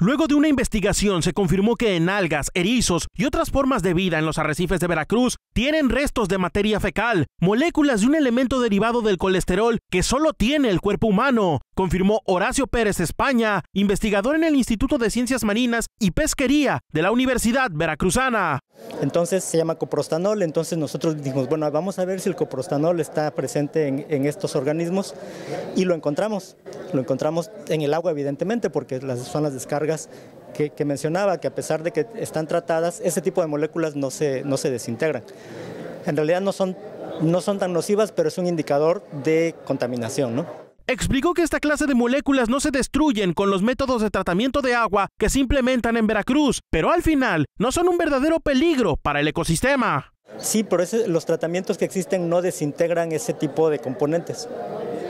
Luego de una investigación se confirmó que en algas, erizos y otras formas de vida en los arrecifes de Veracruz tienen restos de materia fecal, moléculas de un elemento derivado del colesterol que solo tiene el cuerpo humano, confirmó Horacio Pérez España, investigador en el Instituto de Ciencias Marinas y Pesquería de la Universidad Veracruzana. Entonces se llama coprostanol, entonces nosotros dijimos, bueno, vamos a ver si el coprostanol está presente en, estos organismos y lo encontramos, lo encontramos en el agua evidentemente porque las, zonas las que, mencionaba, que a pesar de que están tratadas, ese tipo de moléculas no se, no se desintegran. En realidad no son, no son tan nocivas, pero es un indicador de contaminación. ¿no? Explicó que esta clase de moléculas no se destruyen con los métodos de tratamiento de agua que se implementan en Veracruz, pero al final no son un verdadero peligro para el ecosistema. Sí, pero los tratamientos que existen no desintegran ese tipo de componentes.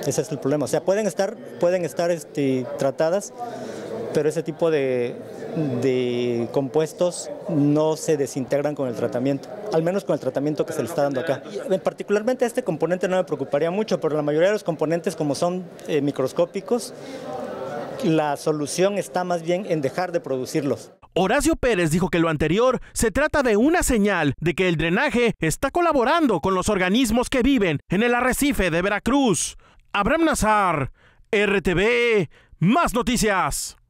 Ese es el problema. O sea, pueden estar, pueden estar este, tratadas, pero ese tipo de, compuestos no se desintegran con el tratamiento, al menos con el tratamiento que se le está dando acá. Eh, particularmente este componente no me preocuparía mucho, pero la mayoría de los componentes como son eh, microscópicos, la solución está más bien en dejar de producirlos. Horacio Pérez dijo que lo anterior se trata de una señal de que el drenaje está colaborando con los organismos que viven en el arrecife de Veracruz. Abraham Nazar, RTV, más noticias.